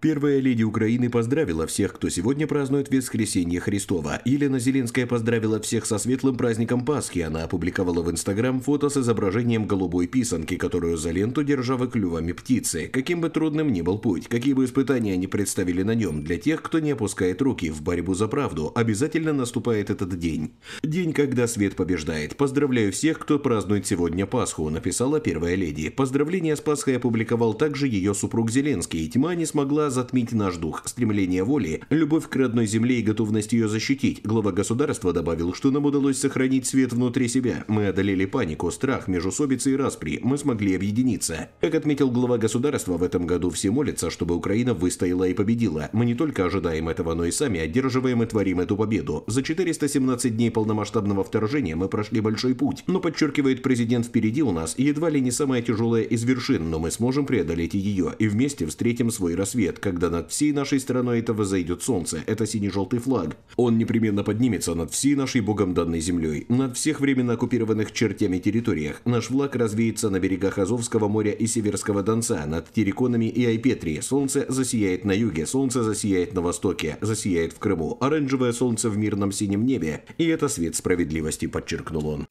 Первая леди Украины поздравила всех, кто сегодня празднует Воскресение Христова. Елена Зеленская поздравила всех со светлым праздником Пасхи. Она опубликовала в Инстаграм фото с изображением голубой писанки, которую за ленту держала клювами птицы. Каким бы трудным ни был путь, какие бы испытания они представили на нем, для тех, кто не опускает руки в борьбу за правду, обязательно наступает этот день. День, когда свет побеждает. Поздравляю всех, кто празднует сегодня Пасху, написала первая леди. Поздравление с Пасхой опубликовал также ее супруг Зеленский. Тьма не смогла затмить наш дух, стремление воли, любовь к родной земле и готовность ее защитить. Глава государства добавил, что нам удалось сохранить свет внутри себя. Мы одолели панику, страх, межусобицы и распри. Мы смогли объединиться. Как отметил глава государства, в этом году все молятся, чтобы Украина выстояла и победила. Мы не только ожидаем этого, но и сами одерживаем и творим эту победу. За 417 дней полномасштабного вторжения мы прошли большой путь. Но, подчеркивает президент, впереди у нас едва ли не самая тяжелая из вершин, но мы сможем преодолеть ее и вместе встретим свой рассвет когда над всей нашей страной это возойдет солнце, это синий-желтый флаг. Он непременно поднимется над всей нашей богом данной землей, над всех временно оккупированных чертями территориях. Наш флаг развеется на берегах Азовского моря и Северского Донца, над Терриконами и АйПетри. Солнце засияет на юге, солнце засияет на востоке, засияет в Крыму. Оранжевое солнце в мирном синем небе. И это свет справедливости, подчеркнул он.